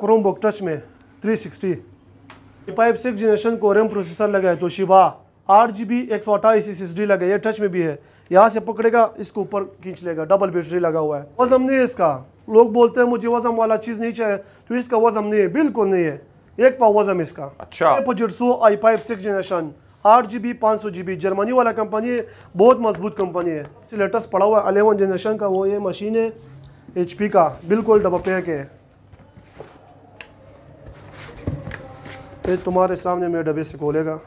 Chrome book touch में 360 five six generation RAM processor लगा है तो शिवा आठ जी बी एक सौ अट्ठाईस एस डी लगा है टच में भी है यहाँ से पकड़ेगा इसको ऊपर खींच लेगा डबल बैटरी लगा हुआ है वजम नहीं है इसका लोग बोलते हैं मुझे वजम वाला चीज़ नहीं चाहिए तो इसका वजम नहीं है बिल्कुल नहीं है एक पाव वजम इसका अच्छा आई फाइव सिक्स जनरेशन आठ जी बी पाँच सौ जी बी जर्मनी वाला कंपनी है बहुत मजबूत कंपनी है लेटेस्ट पड़ा हुआ है अलेवन जनरेशन का वो ये मशीन है एच पी का बिल्कुल डबल पैक है फिर तुम्हारे सामने मेरे डब्बे से खोलेगा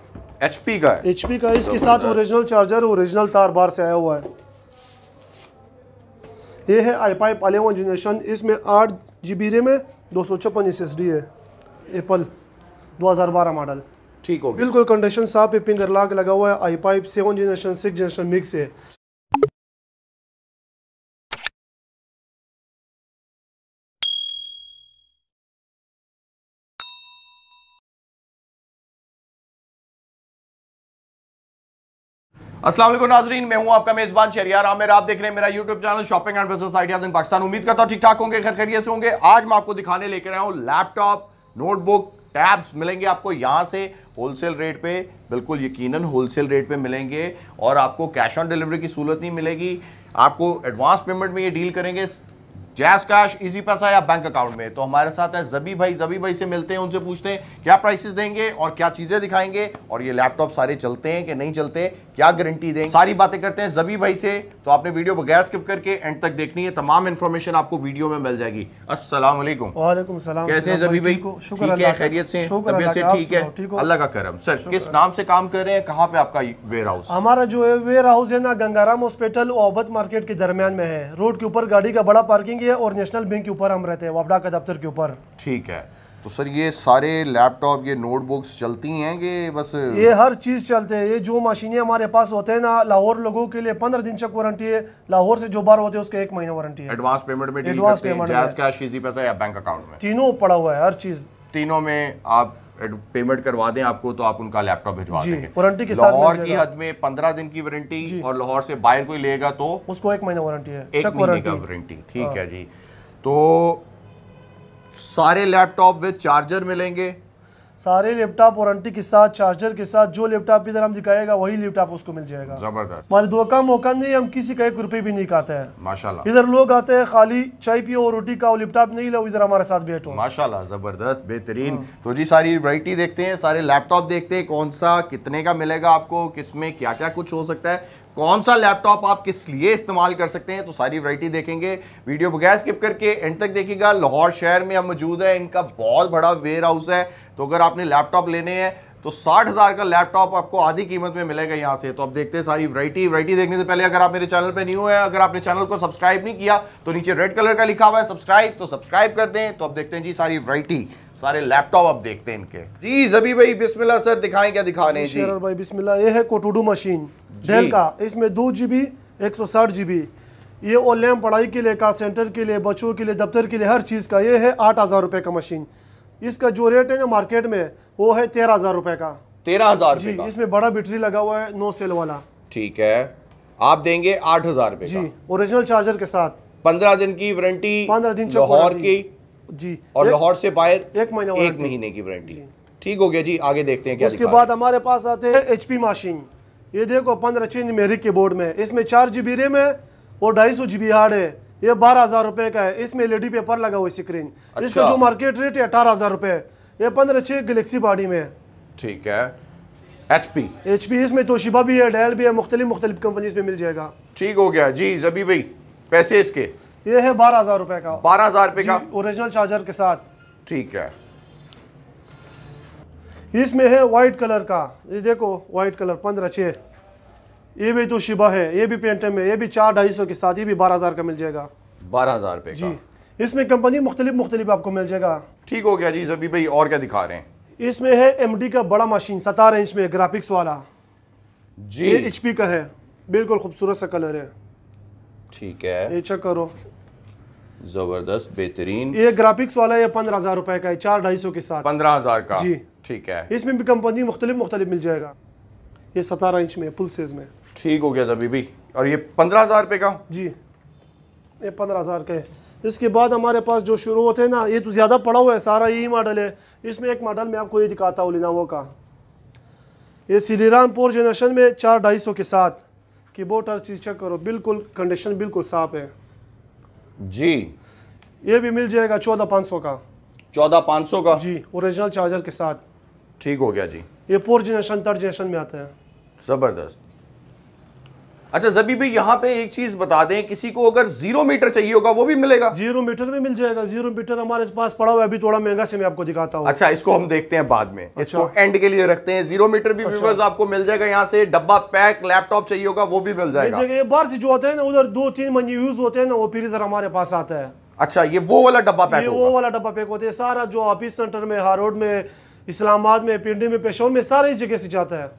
एच पी का एच पी का इसके साथ ओरिजिनल चार्जर ओरिजिनल तार बार से आया हुआ है ये है आई पाइप अलेवन जनरेशन इसमें आठ जी बी रेम है दो सौ छप्पन एस एस डी है एप्पल दो हज़ार बारह मॉडल ठीक हो बिल्कुल कंडीशन साफ है पिंगर लाग लगा हुआ है I five seven generation six generation mix है असलम नाजरीन मैं हूं आपका मेजबान शरियार आमिर आप देख रहे हैं मेरा YouTube channel shopping and business ideas in Pakistan उम्मीद करता हूं ठीक ठाक होंगे खैर खैरियत से होंगे आज मैं आपको दिखाने लेकर आया हूं लैपटॉप नोटबुक टैब्स मिलेंगे आपको यहाँ से होलसेल रेट पे बिल्कुल यकीनन होलसेल रेट पे मिलेंगे और आपको कैश ऑन डिलीवरी की सहूलत नहीं मिलेगी आपको एडवांस पेमेंट में ये डील करेंगे जैस कैश इजी पैसा या बैंक अकाउंट में तो हमारे साथ है जबी भाई जबी भाई से मिलते हैं उनसे पूछते हैं क्या प्राइसेस देंगे और क्या चीज़ें दिखाएंगे और ये लैपटॉप सारे चलते हैं कि नहीं चलते क्या गारंटी दें सारी बातें करते हैं जबी भाई से तो आपने वीडियो बगैर स्किप करके एंड तक देखनी है तमाम इन्फॉर्मेशन आपको वीडियो में मिल जाएगी असल कैसे जबी भाई को शुक्रिया खैरियत से ठीक है अल्लाह का करम सर किस नाम से काम कर रहे हैं कहाँ पे आपका वेयर हाउस हमारा जो है वेयर हाउस है ना गंगाराम हॉस्पिटल और मार्केट के दरमियान में है रोड के ऊपर गाड़ी का बड़ा पार्किंग है और नेशनल बैंक के ऊपर हम रहते हैं वापडा का दफ्तर के ऊपर ठीक है तो सर ये सारे लैपटॉप ये नोटबुक्स चलती हैं कि बस ये हर चीज़ चलते हैं ये जो मशीनें हमारे पास होते हैं ना लाहौर लोगों के लिए पंद्रह दिन तक वारंटी है लाहौर से जो बार होते हैं उसके एक महीना वारंटी है एडवांस पेमेंट में advance payment cash cash easy पैसा या बैंक अकाउंट में तीनों पड़ा हुआ है हर चीज़ तीनों में आप पेमेंट करवा दें आपको तो आप उनका लैपटॉप भिजवा देंगे वारंटी के लाहौर की हद में पंद्रह दिन की वारंटी और लाहौर से बाहर कोई लेगा तो उसको एक महीना वारंटी है एक महीने का वारंटी ठीक हाँ। है जी तो सारे लैपटॉप विद चार्जर मिलेंगे सारे लैपटॉप वारंटी के साथ चार्जर के साथ जो लैपटॉप इधर हम दिखाएगा वही लैपटॉप उसको मिल जाएगा जबरदस्त हमारे धोखा मौका नहीं हम किसी का एक रुपये भी नहीं खाते हैं माशाल्लाह इधर लोग आते हैं खाली चाय पियो और रोटी का लैपटॉप नहीं लो इधर हमारे साथ बैठो माशाल्लाह जबरदस्त बेहतरीन हाँ। तो जी सारी वराइटी देखते हैं सारे लैपटॉप देखते हैं कौन सा कितने का मिलेगा आपको किसमें क्या क्या कुछ हो सकता है कौन सा लैपटॉप आप किस लिए इस्तेमाल कर सकते हैं तो सारी वैरायटी देखेंगे वीडियो बगैर स्किप करके एंड तक देखिएगा लाहौर शहर में हम मौजूद है इनका बहुत बड़ा वेयर हाउस है तो अगर आपने लैपटॉप लेने हैं तो साठ हज़ार का लैपटॉप आपको आधी कीमत में मिलेगा यहाँ से तो आप देखते हैं सारी वराइटी वराइटी देखने से पहले अगर आप मेरे चैनल पे न्यू है अगर आपने चैनल को सब्सक्राइब नहीं किया तो नीचे रेड कलर का लिखा हुआ है सब्सक्राइब तो सब्सक्राइब कर दें तो आप देखते हैं जी सारी वराइटी सारे लैपटॉप आप देखते हैं इनके जी जबी भाई बिस्मिल्ला सर दिखाएं क्या दिखाने भाई बिस्मिल्ला ये है कोटूडू मशीन डेल का इसमें दो जी बी एक सौ साठ जी बी ये ओ लैम पढ़ाई के लिए का सेंटर के लिए बच्चों के लिए दफ्तर के लिए हर चीज़ का ये है आठ हज़ार रुपये का मशीन इसका जो रेट है ना मार्केट में वो है तेरह हजार रुपए का तेरह हजार जी इसमें बड़ा बैटरी लगा हुआ है नो सेल वाला ठीक है आप देंगे आठ हजार रुपए जी ओरिजिनल चार्जर के साथ पंद्रह दिन की वारंटी पंद्रह दिन लाहौर की जी और लाहौर से बाहर एक महीना एक महीने की वारंटी ठीक हो गया जी आगे देखते हैं क्या उसके बाद हमारे पास आते हैं एच पी मशीन ये देखो पंद्रह चेंज मेरिक के बोर्ड में इसमें चार जी बी रेम है और ढाई सौ जीबी हार्ड है ये बारह हजार रुपए का है इसमें एलईडी पेपर लगा हुआ स्क्रीन स्क्रीन इसका अच्छा। जो मार्केट रेट है अठारह हजार रुपए है ये पंद्रह छः गलेक्सी बॉडी में है ठीक है एच पी एच पी इसमें तोशिबा भी है डेल भी है मुख्तलिफ मुख्तलिफ कंपनी में मिल जाएगा ठीक हो गया जी जबी भाई पैसे इसके ये है बारह हज़ार रुपए का बारह हज़ार रुपए का ओरिजिनल चार्जर के साथ ठीक है इसमें है वाइट कलर का ये देखो वाइट कलर पंद्रह छः ये भी तो शिबा है ये भी पेंटम है ये भी चार ढाई सौ के साथ ये भी बारह हज़ार का मिल जाएगा बारह हज़ार रुपये जी इसमें कंपनी मुख्तलिफ मुख्तलिफ आपको मिल जाएगा ठीक हो गया जी सभी भाई और क्या दिखा रहे हैं इसमें है एम का बड़ा मशीन सतारह इंच में ग्राफिक्स वाला जी ये एच का है बिल्कुल खूबसूरत सा कलर है ठीक है ये चेक करो जबरदस्त बेहतरीन ये ग्राफिक्स वाला है पंद्रह हजार रुपए का है चार ढाई सौ के साथ पंद्रह हजार का जी ठीक है इसमें भी कंपनी मुख्तलिफ मुख्तलिफ मिल जाएगा ये सतारह इंच में फुल साइज में ठीक हो गया जबी भी और ये पंद्रह हजार रुपए का जी ये पंद्रह हजार का है इसके बाद हमारे पास जो शुरू होते हैं ना ये तो ज़्यादा पड़ा हुआ है सारा यही मॉडल है इसमें एक मॉडल मैं आपको ये दिखाता हूँ लिनावो का ये सिलीराम पोर जनरेशन में चार ढाई सौ के साथ कीबोर्ड हर चीज़ चेक करो बिल्कुल कंडीशन बिल्कुल साफ है जी ये भी मिल जाएगा चौदह पाँच सौ का चौदह पाँच सौ का जी ओरिजिनल चार्जर के साथ ठीक हो गया जी ये पोर जनरेशन थर्ड जनरेशन में आता है ज़बरदस्त अच्छा जबी भी यहाँ पे एक चीज बता दें किसी को अगर जीरो मीटर चाहिए होगा वो भी मिलेगा जीरो मीटर में मिल जाएगा जीरो मीटर हमारे पास पड़ा हुआ है अभी थोड़ा महंगा से मैं आपको दिखाता हूँ अच्छा इसको हम देखते हैं बाद में अच्छा। इसको एंड के लिए रखते हैं जीरो मीटर भी व्यूवर्स अच्छा। आपको मिल जाएगा यहाँ से डब्बा पैक लैपटॉप चाहिए होगा वो भी मिल जाएगा बाहर से जो होते हैं ना उधर दो तीन मंजी यूज होते हैं ना वो फिर इधर हमारे पास आता है अच्छा ये वो वाला डब्बा पैक वो वाला डब्बा पैक होता है सारा जो ऑफिस सेंटर में हारोड में इस्लामाबाद में पिंडी में पेशोर में सारी जगह से जाता है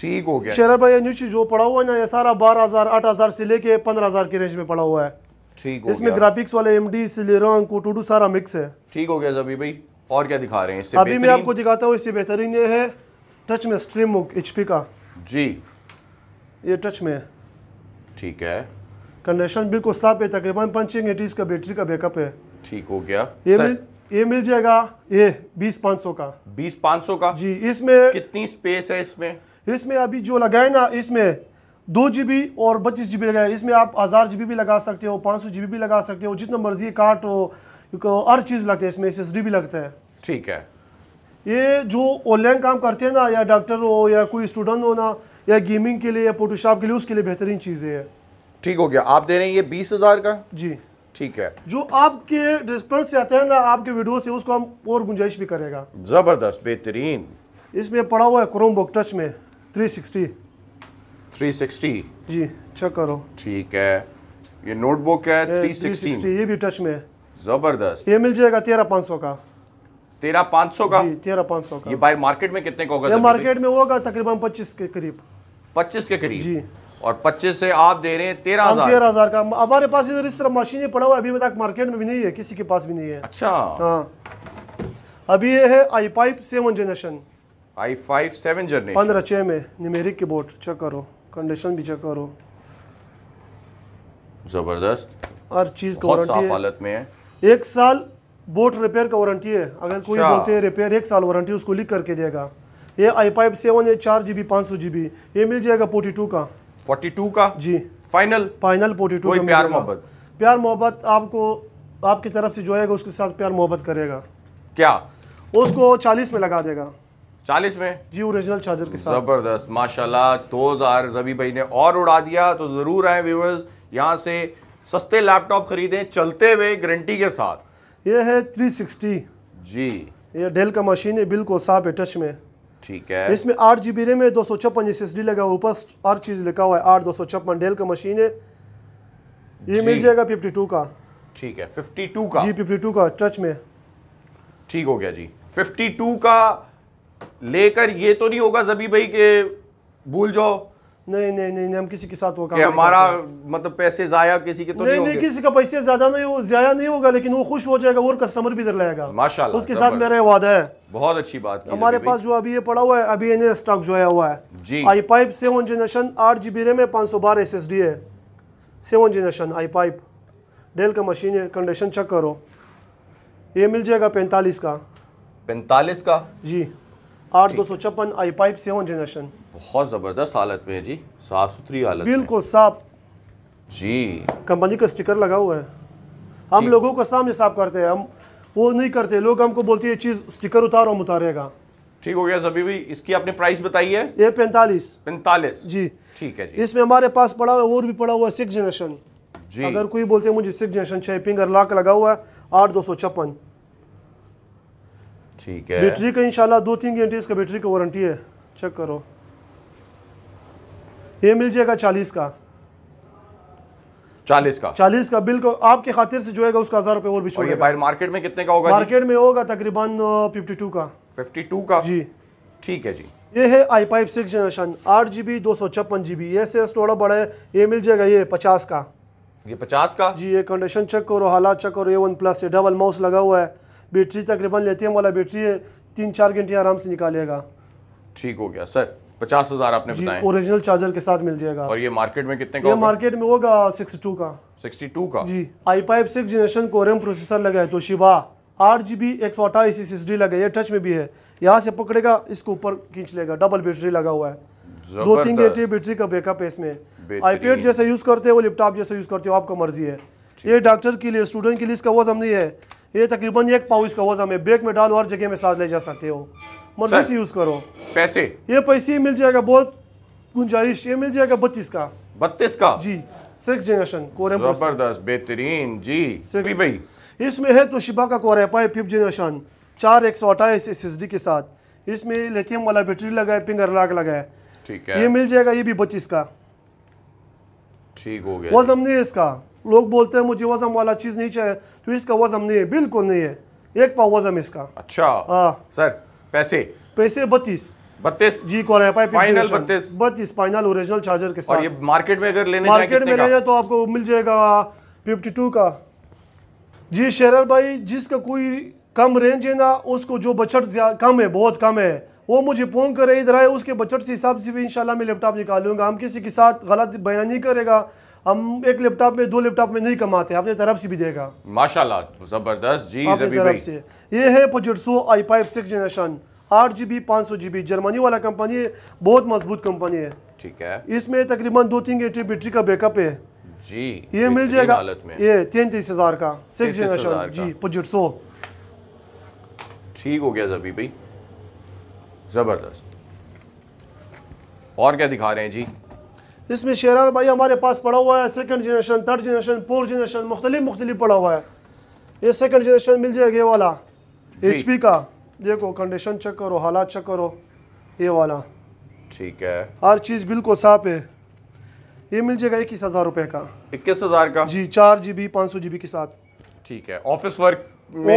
ठीक हो गया शेरा भाई नीचे जो पड़ा हुआ है ना ये सारा बारह हजार आठ हजार से लेके पंद्रह हजार के रेंज में पड़ा हुआ है ठीक हो इसमें ग्राफिक्स वाले एम डी सिलेरंग कोटोडू सारा मिक्स है ठीक हो गया जबी भाई और क्या दिखा रहे हैं इससे अभी मैं आपको दिखाता हूँ इससे बेहतरीन ये है टच में स्ट्रीम बुक एच का जी ये टच में ठीक है कंडीशन बिल्कुल साफ है तकरीबन पंचिंग एटीज का बैटरी का बैकअप है ठीक हो गया ये मिल ये मिल जाएगा ये बीस पाँच सौ का बीस पाँच सौ का जी इसमें कितनी स्पेस है इसमें इसमें अभी जो लगाए ना इसमें दो जी और पच्चीस जी लगाए इसमें आप हज़ार जी भी लगा सकते हो पाँच सौ जी भी लगा सकते हो जितना मर्जी काट हो हर चीज़ लगता है इसमें एस भी लगता है ठीक है ये जो ऑनलाइन काम करते हैं ना या डॉक्टर हो या कोई स्टूडेंट हो ना या गेमिंग के लिए या फोटोशॉप के लिए उसके लिए बेहतरीन चीज़ें हैं ठीक हो गया आप दे रहे हैं ये बीस हज़ार का जी ठीक है जो आपके डिस्पर्स से आते हैं ना आपके वीडियो से उसको हम और गुंजाइश भी करेगा ज़बरदस्त बेहतरीन इसमें पड़ा हुआ है क्रोम टच में थ्री सिक्सटी जी चेक करो ठीक है ये नोटबुक है ये 360 360 ये भी टच में है जबरदस्त ये मिल जाएगा तेरह पाँच सौ का तेरह पाँच सौ का तेरह पाँच सौ का ये बाहर मार्केट में कितने का होगा मार्केट में होगा तकरीबन पच्चीस के करीब पच्चीस के करीब जी और पच्चीस से आप दे रहे हैं तेरह हजार तेरह हजार का हमारे पास इधर इस तरह मशीन पड़ा हुआ अभी तक मार्केट में भी नहीं है किसी के पास भी नहीं है अच्छा हाँ अभी ये है I five seven generation I five seven generation पंद्रह छः में निमेरिक की बोर्ड चेक करो कंडीशन भी चेक करो ज़बरदस्त हर चीज़ का वारंटी हालत में है एक साल बोट रिपेयर का वारंटी है अगर अच्छा। कोई बोलते हैं रिपेयर एक साल वारंटी उसको लिख करके देगा ये आई फाइव सेवन है चार जी बी पाँच सौ जी बी ये मिल जाएगा फोर्टी टू का फोर्टी टू का जी फाइनल फाइनल फोर्टी टू प्यार मोहब्बत प्यार मोहब्बत आपको आपकी तरफ से जो है उसके साथ प्यार मोहब्बत करेगा क्या उसको चालीस में लगा देगा चालीस में जी ओरिजिनल चार्जर के साथ ज़बरदस्त माशाल्लाह तो जार जबी भाई ने और उड़ा दिया तो ज़रूर आए व्यूवर्स यहाँ से सस्ते लैपटॉप खरीदें चलते हुए गारंटी के साथ ये है 360 जी ये डेल का मशीन है बिल्कुल साफ है टच में ठीक है इसमें आठ जी बी रेम है दो सौ छप्पन एस एस डी लगा ऊपर हर चीज़ लिखा हुआ है आठ दो सौ छप्पन डेल का मशीन है ये मिल जाएगा फिफ्टी टू का ठीक है फिफ्टी टू का जी फिफ्टी टू का टच में ठीक हो गया जी फिफ्टी का लेकर ये तो नहीं होगा सभी भाई के भूल जाओ नहीं नहीं नहीं हम किसी के साथ वो काम हमारा मतलब पैसे जाया किसी के तो नहीं नहीं, किसी का पैसे ज्यादा नहीं हो जाया नहीं होगा लेकिन वो खुश हो जाएगा और कस्टमर भी इधर लाएगा माशाल्लाह उसके साथ मेरा वादा है बहुत अच्छी बात हमारे पास जो अभी ये पड़ा हुआ है अभी एन स्टॉक जो आया हुआ है जी आई पाइप सेवन जनरेशन आठ जी बी रेम है पाँच सौ बारह एस एस डी है seven generation I five Dell का मशीन है कंडीशन चेक करो ये मिल जाएगा पैंतालीस का पैंतालीस का जी आठ दो सौ छप्पन आई पाइप सेवन जनरेशन बहुत ज़बरदस्त हालत में है जी साफ सुथरी हालत बिल्कुल साफ जी कंपनी का स्टिकर लगा हुआ है हम लोगों को सामने साफ करते हैं हम वो नहीं करते लोग हमको बोलते हैं चीज़ स्टिकर उतारो हम उतारेगा ठीक हो गया सभी भी इसकी आपने प्राइस बताई है ये पैंतालीस पैंतालीस जी ठीक है जी इसमें हमारे पास पड़ा हुआ और भी पड़ा हुआ है सिक्स जनरेशन जी अगर कोई बोलते हैं मुझे सिक्स जनरेशन छह पिंगर लाख लगा हुआ है आठ दो सौ छप्पन ठीक है बैटरी का इंशाल्लाह दो तीन घंटे इसका बैटरी का वारंटी है चेक करो ये मिल जाएगा चालीस का चालीस का चालीस का बिल को आपके खातिर से जो है उसका हजार रुपए और भी और ये बाहर मार्केट में कितने का होगा मार्केट में होगा तकरीबन फिफ्टी टू का फिफ्टी टू का जी ठीक है जी ये है आई पाइप सिक्स जनरेशन आठ जी बी दो सौ छप्पन जी बी ये थोड़ा बड़ा है ये मिल जाएगा ये पचास का ये पचास का जी ये कंडीशन चेक करो हालात चेक करो ये वन प्लस ये डबल माउस लगा हुआ है बैटरी तकरीबन लेते हैं वाला बैटरी तीन चार घंटे आराम से निकालेगा ठीक हो गया सर पचास हजार आपने ओरिजिनल चार्जर के साथ मिल जाएगा और ये मार्केट में कितने का ये मार्केट में होगा सिक्सटी टू का सिक्सटी टू का जी I five six generation core M processor लगा है तो शिवा आठ जी बी एक सौ अट्ठाईस एस लगा है टच में भी है यहाँ से पकड़ेगा इसको ऊपर खींच लेगा डबल बैटरी लगा हुआ है दो तीन घंटे बैटरी का बैकअप है इसमें आईपैड जैसे यूज करते हो लैपटॉप जैसे यूज करते हो आपका मर्जी है ये डॉक्टर के लिए स्टूडेंट के लिए इसका वो समझ नहीं है ये तकरीबन एक पाव इसका वजन है बैग में डालो हर जगह में साथ ले जा सकते हो मर्जी से यूज करो पैसे ये पैसे मिल जाएगा बहुत गुंजाइश ये मिल जाएगा बत्तीस का बत्तीस का जी सिक्स जनरेशन जबरदस्त बेहतरीन जी भाई इसमें है तो शिबा का कोर एफ फिफ्थ जनरेशन चार एक सौ अट्ठाईस एस एस डी के साथ इसमें लेथियम वाला बैटरी लगा है फिंगर लाग लगा है ठीक है ये मिल जाएगा ये भी बत्तीस का ठीक हो गया वजन नहीं है इसका लोग बोलते हैं मुझे वजन वाला चीज़ नहीं चाहिए तो इसका वजन नहीं है बिल्कुल नहीं है एक पाव वजन इसका अच्छा हाँ सर पैसे पैसे बत्तीस बत्तीस जी कौन कॉल फाइनल बत्तीस बत्तीस फाइनल ओरिजिनल चार्जर के साथ और ये मार्केट में अगर लेने मार्केट में लेना तो आपको मिल जाएगा फिफ्टी टू का जी शेरल भाई जिसका कोई कम रेंज है ना उसको जो बजट कम है बहुत कम है वो मुझे फ़ोन करे इधर आए उसके बजट से हिसाब से भी इंशाल्लाह मैं लैपटॉप निकालूंगा हम किसी के साथ गलत बयान नहीं करेगा हम एक लैपटॉप में दो लैपटॉप में नहीं कमाते अपने तरफ से भी देगा माशाल्लाह जबरदस्त जी अपनी तरफ से ये है पोजिटसो आई फाइव सिक्स जनरेशन आठ जी बी पाँच सौ जी बी जर्मनी वाला कंपनी है बहुत मजबूत कंपनी है ठीक है इसमें तकरीबन दो तीन एटी बैटरी का बैकअप है जी ये मिल जाएगा ये तैंतीस हजार का सिक्स जनरेशन जी पोजिटसो ठीक हो गया जबी भाई ज़बरदस्त और क्या दिखा रहे हैं जी इसमें शेरार भाई हमारे पास पड़ा हुआ है second generation third generation fourth generation मुख्तलि मुख्तलि पड़ा हुआ है ये सेकंड जनरेशन मिल जाएगा ये वाला एच का देखो कंडीशन चेक करो हालात चेक करो ये वाला ठीक है हर चीज़ बिल्कुल साफ है ये मिल जाएगा इक्कीस हज़ार रुपये का इक्कीस हज़ार का जी चार जी बी पाँच सौ जी बी के साथ ठीक है ऑफिस वर्क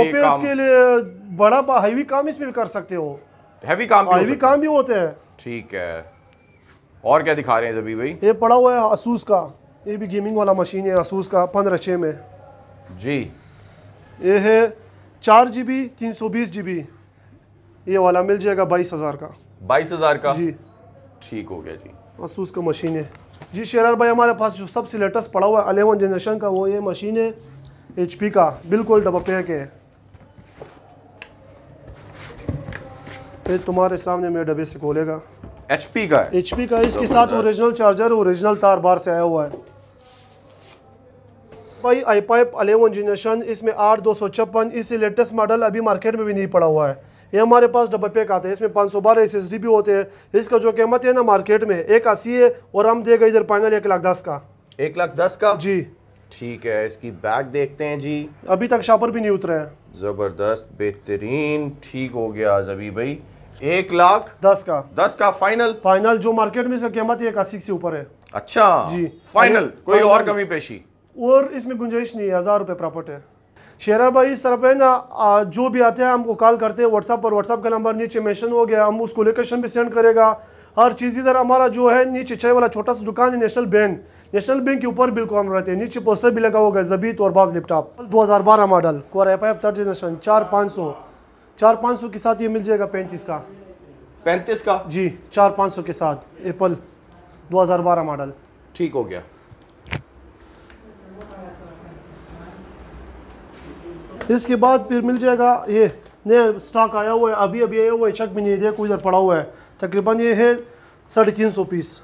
ऑफिस के लिए बड़ा हैवी काम इसमें भी कर सकते हो हैवी काम हैवी काम भी होते हैं ठीक है और क्या दिखा रहे हैं जबी भाई ये पड़ा हुआ है आसूस का ये भी गेमिंग वाला मशीन है असूस का पंद्रह छः में जी ये है चार जी बी तीन सौ बीस जी बी ये वाला मिल जाएगा बाईस हज़ार का बाईस हज़ार का जी ठीक हो गया जी असूस का मशीन है जी शेरार भाई हमारे पास जो सबसे लेटेस्ट पड़ा हुआ है अलेवन जनरेशन का वो ये मशीन है एच का बिल्कुल डबल पे के ये तुम्हारे सामने मेरे डब्बे से खोलेगा एचपी का है एचपी का इसके तो साथ ओरिजिनल चार्जर ओरिजिनल तार बार से आया हुआ है भाई आई पाइप अलेवन जनरेशन इसमें आठ दो सौ छप्पन इससे लेटेस्ट मॉडल अभी मार्केट में भी नहीं पड़ा हुआ है ये हमारे पास डबल पैक आते हैं इसमें पाँच सौ बारह एस भी होते हैं इसका जो कीमत है ना मार्केट में एक अस्सी है और हम देगा इधर फाइनल एक लाख दस का एक लाख दस का जी ठीक है इसकी बैग देखते हैं जी अभी तक शापर भी नहीं उतरे हैं जबरदस्त बेहतरीन ठीक हो गया जबी भाई एक लाख दस का दस का फाइनल फाइनल जो मार्केट में इसका कीमत एक अस्सी से ऊपर है अच्छा जी फाइनल कोई और कमी पेशी और इसमें गुंजाइश नहीं है हज़ार रुपए प्रॉपर्ट है शेरा भाई इस तरफ है ना जो भी आते हैं हमको कॉल करते हैं व्हाट्सएप पर व्हाट्सएप का नंबर नीचे मेंशन हो गया हम उसको लोकेशन भी सेंड करेगा हर चीज़ इधर हमारा जो है नीचे चाय वाला छोटा सा दुकान है नेशनल बैंक नेशनल बैंक के ऊपर बिल्कुल हम रहते हैं नीचे पोस्टर भी लगा होगा जबीत और बाज लैपटॉप दो हज़ार बारह model core F F thirty नेशन चार पाँच सौ चार पाँच सौ के साथ ये मिल जाएगा पैंतीस का पैंतीस का जी चार पाँच सौ के साथ एप्पल 2012 मॉडल ठीक हो गया इसके बाद फिर मिल जाएगा ये नया स्टॉक आया हुआ है अभी अभी आया हुआ है चक भी नहीं देखो इधर पड़ा हुआ है तकरीबन ये है साढ़े तीन सौ पीस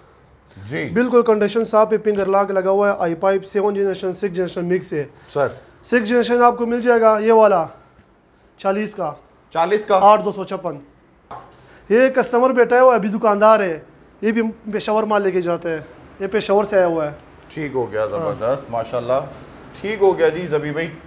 जी बिल्कुल कंडीशन साफ है पिंगर लाग लगा हुआ है I five seven generation six generation mix है सर सिक्स जनरेशन आपको मिल जाएगा ये वाला चालीस का चालीस का आठ दो सौ छप्पन ये कस्टमर बैठा है वो अभी दुकानदार है ये भी पेशावर माल लेके जाते हैं ये पेशावर से आया हुआ है ठीक हो गया ज़बरदस्त माशाल्लाह ठीक हो गया जी जबी भाई